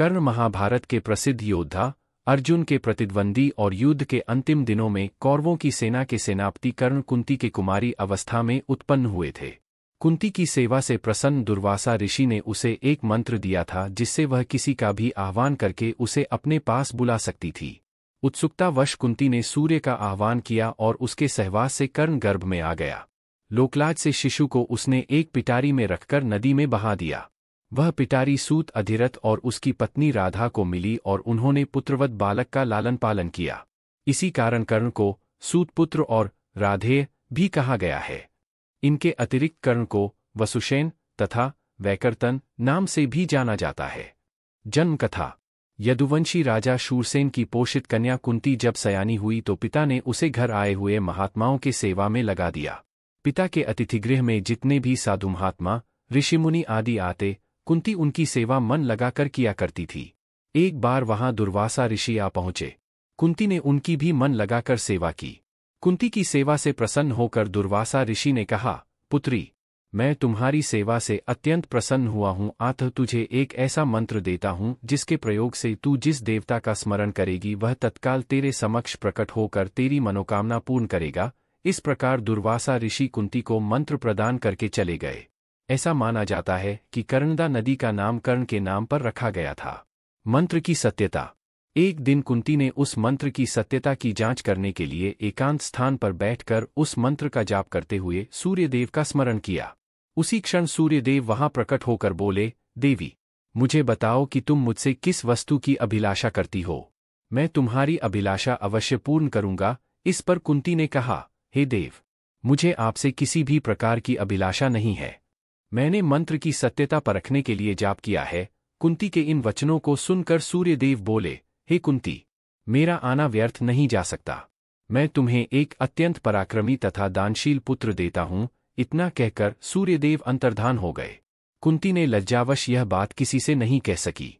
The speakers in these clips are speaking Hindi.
कर्ण महाभारत के प्रसिद्ध योद्धा अर्जुन के प्रतिद्वंदी और युद्ध के अंतिम दिनों में कौरवों की सेना के सेनापति कर्ण कुंती के कुमारी अवस्था में उत्पन्न हुए थे कुंती की सेवा से प्रसन्न दुर्वासा ऋषि ने उसे एक मंत्र दिया था जिससे वह किसी का भी आह्वान करके उसे अपने पास बुला सकती थी उत्सुकतावश कुंती ने सूर्य का आह्वान किया और उसके सहवास से कर्ण गर्भ में आ गया लोकलाज से शिशु को उसने एक पिटारी में रखकर नदी में बहा दिया वह पिटारी सूत अधिरथ और उसकी पत्नी राधा को मिली और उन्होंने पुत्रवत बालक का लालन पालन किया इसी कारण कर्ण को सूतपुत्र और राधेय भी कहा गया है इनके अतिरिक्त कर्ण को वसुषेन तथा वैकर्तन नाम से भी जाना जाता है जन्म कथा यदुवंशी राजा शूरसेन की पोषित कन्या कुंती जब सयानी हुई तो पिता ने उसे घर आए हुए महात्माओं के सेवा में लगा दिया पिता के अतिथिगृह में जितने भी साधु महात्मा ऋषिमुनि आदि आते कुंती उनकी सेवा मन लगाकर किया करती थी एक बार वहां दुर्वासा ऋषि आ पहुंचे कुंती ने उनकी भी मन लगाकर सेवा की कुंती की सेवा से प्रसन्न होकर दुर्वासा ऋषि ने कहा पुत्री मैं तुम्हारी सेवा से अत्यंत प्रसन्न हुआ हूं अतः तुझे एक ऐसा मंत्र देता हूं जिसके प्रयोग से तू जिस देवता का स्मरण करेगी वह तत्काल तेरे समक्ष प्रकट होकर तेरी मनोकामना पूर्ण करेगा इस प्रकार दुर्वासा ऋषि कुंती को मंत्र प्रदान करके चले गए ऐसा माना जाता है कि कर्णदा नदी का नाम कर्ण के नाम पर रखा गया था मंत्र की सत्यता एक दिन कुंती ने उस मंत्र की सत्यता की जांच करने के लिए एकांत स्थान पर बैठकर उस मंत्र का जाप करते हुए सूर्यदेव का स्मरण किया उसी क्षण सूर्यदेव वहां प्रकट होकर बोले देवी मुझे बताओ कि तुम मुझसे किस वस्तु की अभिलाषा करती हो मैं तुम्हारी अभिलाषा अवश्य पूर्ण करूंगा इस पर कुंती ने कहा हे देव मुझे आपसे किसी भी प्रकार की अभिलाषा नहीं है मैंने मंत्र की सत्यता परखने के लिए जाप किया है कुंती के इन वचनों को सुनकर सूर्यदेव बोले हे कुंती मेरा आना व्यर्थ नहीं जा सकता मैं तुम्हें एक अत्यंत पराक्रमी तथा दानशील पुत्र देता हूँ इतना कहकर सूर्यदेव अंतर्धान हो गए कुंती ने लज्जावश यह बात किसी से नहीं कह सकी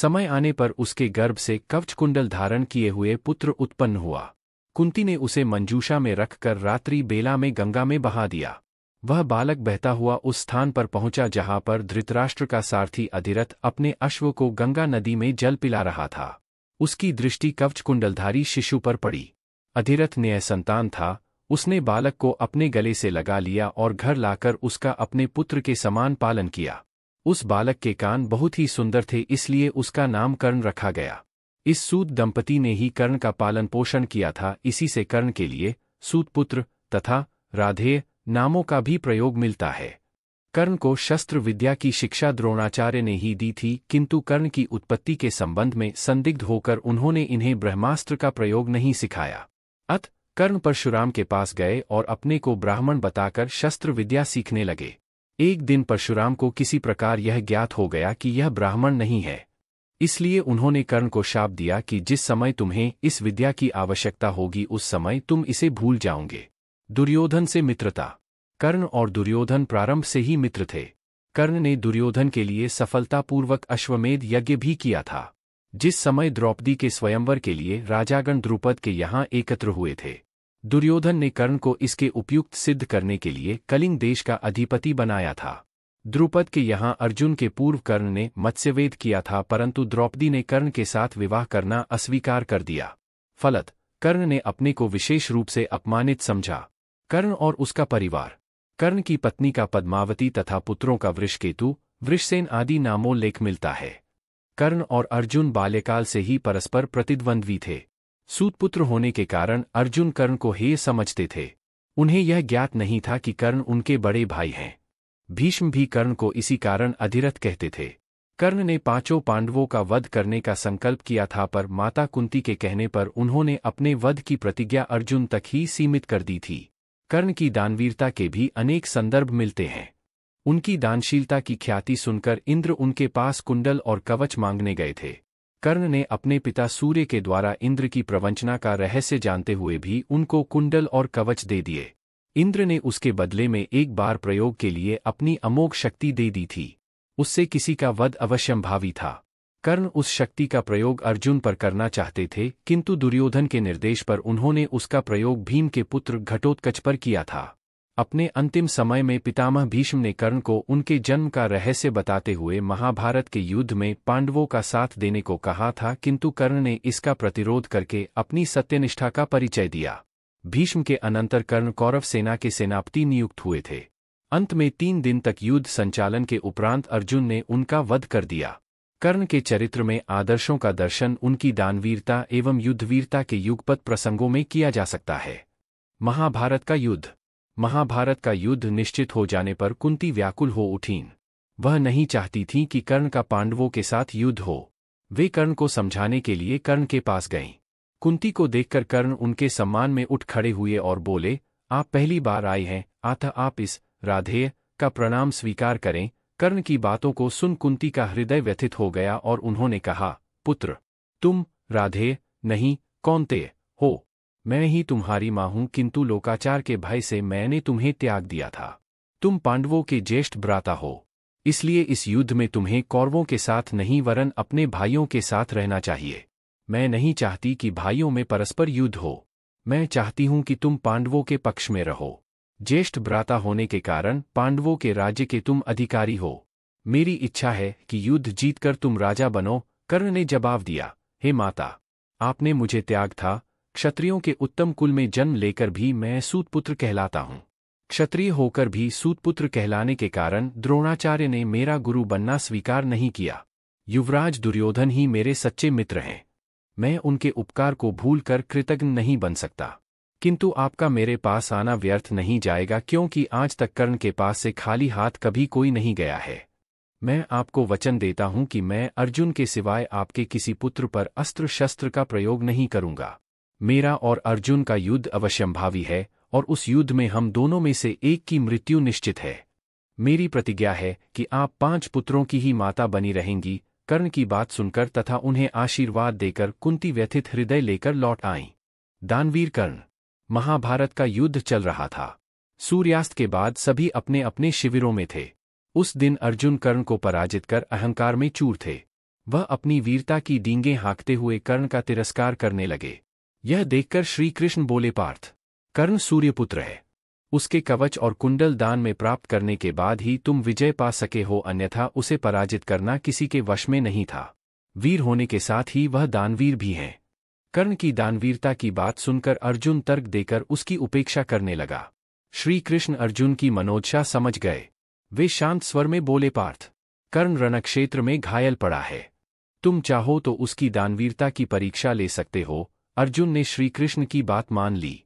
समय आने पर उसके गर्भ से कवच कुंडल धारण किए हुए पुत्र उत्पन्न हुआ कुंती ने उसे मंजूषा में रखकर रात्रि बेला में गंगा में बहा दिया वह बालक बहता हुआ उस स्थान पर पहुंचा जहां पर धृतराष्ट्र का सारथी अधिरथ अपने अश्व को गंगा नदी में जल पिला रहा था उसकी दृष्टि कवच कुंडलधारी शिशु पर पड़ी अधिरथ ने संतान था उसने बालक को अपने गले से लगा लिया और घर लाकर उसका अपने पुत्र के समान पालन किया उस बालक के कान बहुत ही सुंदर थे इसलिए उसका नाम कर्ण रखा गया इस सूत दंपति ने ही कर्ण का पालन पोषण किया था इसी से कर्ण के लिए सूतपुत्र तथा राधेय नामों का भी प्रयोग मिलता है कर्ण को शस्त्र विद्या की शिक्षा द्रोणाचार्य ने ही दी थी किंतु कर्ण की उत्पत्ति के संबंध में संदिग्ध होकर उन्होंने इन्हें ब्रह्मास्त्र का प्रयोग नहीं सिखाया अत कर्ण परशुराम के पास गए और अपने को ब्राह्मण बताकर शस्त्र विद्या सीखने लगे एक दिन परशुराम को किसी प्रकार यह ज्ञात हो गया कि यह ब्राह्मण नहीं है इसलिए उन्होंने कर्ण को शाप दिया कि जिस समय तुम्हें इस विद्या की आवश्यकता होगी उस समय तुम इसे भूल जाओगे दुर्योधन से मित्रता कर्ण और दुर्योधन प्रारंभ से ही मित्र थे कर्ण ने दुर्योधन के लिए सफलतापूर्वक अश्वमेध यज्ञ भी किया था जिस समय द्रौपदी के स्वयंवर के लिए राजागण द्रुपद के यहाँ एकत्र हुए थे दुर्योधन ने कर्ण को इसके उपयुक्त सिद्ध करने के लिए कलिंग देश का अधिपति बनाया था द्रुपद के यहाँ अर्जुन के पूर्व कर्ण ने मत्स्यवेद किया था परंतु द्रौपदी ने कर्ण के साथ विवाह करना अस्वीकार कर दिया फलत कर्ण ने अपने को विशेष रूप से अपमानित समझा कर्ण और उसका परिवार कर्ण की पत्नी का पद्मावती तथा पुत्रों का वृषकेतु वृषसेन आदि नामों लेख मिलता है कर्ण और अर्जुन बाल्यकाल से ही परस्पर प्रतिद्वंद्वी थे सूतपुत्र होने के कारण अर्जुन कर्ण को हे समझते थे उन्हें यह ज्ञात नहीं था कि कर्ण उनके बड़े भाई हैं भीष्म भी कर्ण को इसी कारण अधिरथ कहते थे कर्ण ने पांचों पांडवों का वध करने का संकल्प किया था पर माता कुंती के कहने पर उन्होंने अपने वध की प्रतिज्ञा अर्जुन तक ही सीमित कर दी थी कर्ण की दानवीरता के भी अनेक संदर्भ मिलते हैं उनकी दानशीलता की ख्याति सुनकर इंद्र उनके पास कुंडल और कवच मांगने गए थे कर्ण ने अपने पिता सूर्य के द्वारा इंद्र की प्रवंचना का रहस्य जानते हुए भी उनको कुंडल और कवच दे दिए इंद्र ने उसके बदले में एक बार प्रयोग के लिए अपनी अमोघ शक्ति दे दी थी उससे किसी का वध अवश्यंभावी था कर्ण उस शक्ति का प्रयोग अर्जुन पर करना चाहते थे किंतु दुर्योधन के निर्देश पर उन्होंने उसका प्रयोग भीम के पुत्र घटोत्कच पर किया था अपने अंतिम समय में पितामह भीष्म ने कर्ण को उनके जन्म का रहस्य बताते हुए महाभारत के युद्ध में पांडवों का साथ देने को कहा था किंतु कर्ण ने इसका प्रतिरोध करके अपनी सत्यनिष्ठा का परिचय दिया भीष्म के अनंतर कर्ण कौरव सेना के सेनापति नियुक्त हुए थे अंत में तीन दिन तक युद्ध संचालन के उपरांत अर्जुन ने उनका वध कर दिया कर्ण के चरित्र में आदर्शों का दर्शन उनकी दानवीरता एवं युद्धवीरता के युगपत प्रसंगों में किया जा सकता है महाभारत का युद्ध महाभारत का युद्ध निश्चित हो जाने पर कुंती व्याकुल हो उठीं वह नहीं चाहती थीं कि कर्ण का पांडवों के साथ युद्ध हो वे कर्ण को समझाने के लिए कर्ण के पास गईं कुंती को देखकर कर्ण उनके सम्मान में उठ खड़े हुए और बोले आप पहली बार आए हैं आता आप इस राधेय का प्रणाम स्वीकार करें कर्ण की बातों को सुन कुंती का हृदय व्यथित हो गया और उन्होंने कहा पुत्र तुम राधे नहीं कौनते हो मैं ही तुम्हारी माँ हूं किंतु लोकाचार के भय से मैंने तुम्हें त्याग दिया था तुम पांडवों के ज्येष्ठ ब्राता हो इसलिए इस युद्ध में तुम्हें कौरवों के साथ नहीं वरन अपने भाइयों के साथ रहना चाहिए मैं नहीं चाहती कि भाइयों में परस्पर युद्ध हो मैं चाहती हूं कि तुम पांडवों के पक्ष में रहो ज्येष्ठ भ्राता होने के कारण पांडवों के राज्य के तुम अधिकारी हो मेरी इच्छा है कि युद्ध जीतकर तुम राजा बनो कर्ण ने जवाब दिया हे माता आपने मुझे त्याग था क्षत्रियों के उत्तम कुल में जन्म लेकर भी मैं सूतपुत्र कहलाता हूँ क्षत्रिय होकर भी सूतपुत्र कहलाने के कारण द्रोणाचार्य ने मेरा गुरु बनना स्वीकार नहीं किया युवराज दुर्योधन ही मेरे सच्चे मित्र हैं मैं उनके उपकार को भूलकर कृतज्ञ नहीं बन सकता किंतु आपका मेरे पास आना व्यर्थ नहीं जाएगा क्योंकि आज तक कर्ण के पास से खाली हाथ कभी कोई नहीं गया है मैं आपको वचन देता हूं कि मैं अर्जुन के सिवाय आपके किसी पुत्र पर अस्त्र शस्त्र का प्रयोग नहीं करूंगा मेरा और अर्जुन का युद्ध अवश्यंभावी है और उस युद्ध में हम दोनों में से एक की मृत्यु निश्चित है मेरी प्रतिज्ञा है कि आप पांच पुत्रों की ही माता बनी रहेंगी कर्ण की बात सुनकर तथा उन्हें आशीर्वाद देकर कुंती व्यथित हृदय लेकर लौट आई दानवीर कर्ण महाभारत का युद्ध चल रहा था सूर्यास्त के बाद सभी अपने अपने शिविरों में थे उस दिन अर्जुन कर्ण को पराजित कर अहंकार में चूर थे वह अपनी वीरता की डींगे हाँकते हुए कर्ण का तिरस्कार करने लगे यह देखकर श्रीकृष्ण बोले पार्थ कर्ण सूर्यपुत्र है उसके कवच और कुंडल दान में प्राप्त करने के बाद ही तुम विजय पा सके हो अन्यथा उसे पराजित करना किसी के वश में नहीं था वीर होने के साथ ही वह दानवीर भी हैं कर्ण की दानवीरता की बात सुनकर अर्जुन तर्क देकर उसकी उपेक्षा करने लगा श्री कृष्ण अर्जुन की मनोदशा समझ गए वे शांत स्वर में बोले पार्थ कर्ण रणक्षेत्र में घायल पड़ा है तुम चाहो तो उसकी दानवीरता की परीक्षा ले सकते हो अर्जुन ने श्रीकृष्ण की बात मान ली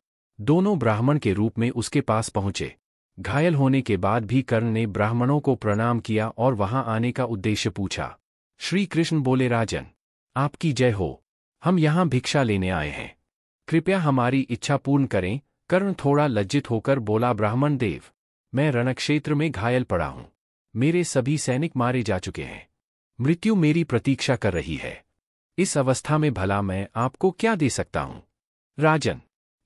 दोनों ब्राह्मण के रूप में उसके पास पहुंचे घायल होने के बाद भी कर्ण ने ब्राह्मणों को प्रणाम किया और वहां आने का उद्देश्य पूछा श्रीकृष्ण बोले राजन आपकी जय हो हम यहाँ भिक्षा लेने आए हैं कृपया हमारी इच्छा पूर्ण करें कर्ण थोड़ा लज्जित होकर बोला ब्राह्मण देव मैं रणक्षेत्र में घायल पड़ा हूँ मेरे सभी सैनिक मारे जा चुके हैं मृत्यु मेरी प्रतीक्षा कर रही है इस अवस्था में भला मैं आपको क्या दे सकता हूँ राजन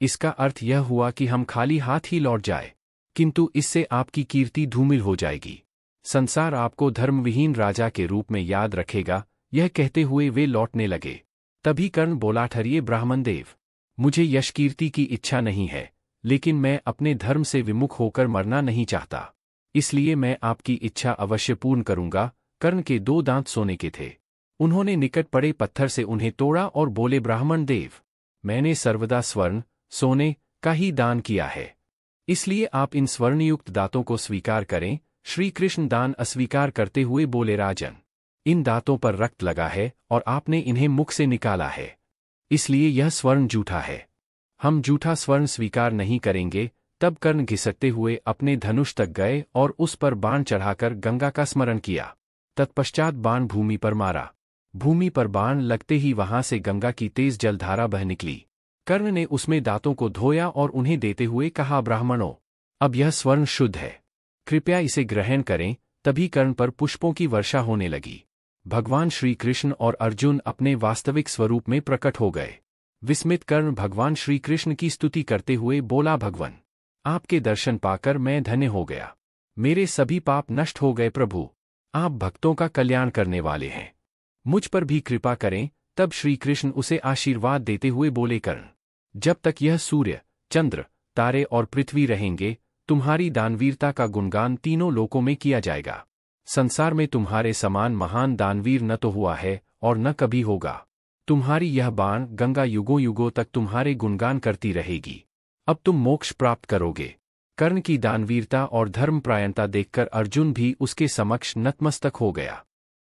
इसका अर्थ यह हुआ कि हम खाली हाथ ही लौट जाए किंतु इससे आपकी कीर्ति धूमिल हो जाएगी संसार आपको धर्मविहीन राजा के रूप में याद रखेगा यह कहते हुए वे लौटने लगे तभी कर्ण बोला ठरिए ब्राह्मण देव मुझे यशकीर्ति की इच्छा नहीं है लेकिन मैं अपने धर्म से विमुख होकर मरना नहीं चाहता इसलिए मैं आपकी इच्छा अवश्य पूर्ण करूंगा कर्ण के दो दांत सोने के थे उन्होंने निकट पड़े पत्थर से उन्हें तोड़ा और बोले ब्राह्मण देव मैंने सर्वदा स्वर्ण सोने का ही दान किया है इसलिए आप इन स्वर्णयुक्त दांतों को स्वीकार करें श्रीकृष्ण दान अस्वीकार करते हुए बोले राजन इन दांतों पर रक्त लगा है और आपने इन्हें मुख से निकाला है इसलिए यह स्वर्ण जूठा है हम जूठा स्वर्ण स्वीकार नहीं करेंगे तब कर्ण घिसकते हुए अपने धनुष तक गए और उस पर बाण चढ़ाकर गंगा का स्मरण किया तत्पश्चात बाण भूमि पर मारा भूमि पर बाण लगते ही वहां से गंगा की तेज जलधारा बह निकली कर्ण ने उसमें दांतों को धोया और उन्हें देते हुए कहा ब्राह्मणों अब यह स्वर्ण शुद्ध है कृपया इसे ग्रहण करें तभी कर्ण पर पुष्पों की वर्षा होने लगी भगवान श्री कृष्ण और अर्जुन अपने वास्तविक स्वरूप में प्रकट हो गए विस्मित कर्ण भगवान श्री कृष्ण की स्तुति करते हुए बोला भगवन आपके दर्शन पाकर मैं धन्य हो गया मेरे सभी पाप नष्ट हो गए प्रभु आप भक्तों का कल्याण करने वाले हैं मुझ पर भी कृपा करें तब श्री कृष्ण उसे आशीर्वाद देते हुए बोले कर्ण जब तक यह सूर्य चंद्र तारे और पृथ्वी रहेंगे तुम्हारी दानवीरता का गुणगान तीनों लोकों में किया जाएगा संसार में तुम्हारे समान महान दानवीर न तो हुआ है और न कभी होगा तुम्हारी यह बाण गंगा युगों युगों तक तुम्हारे गुणगान करती रहेगी अब तुम मोक्ष प्राप्त करोगे कर्ण की दानवीरता और धर्मप्रायणता देखकर अर्जुन भी उसके समक्ष नतमस्तक हो गया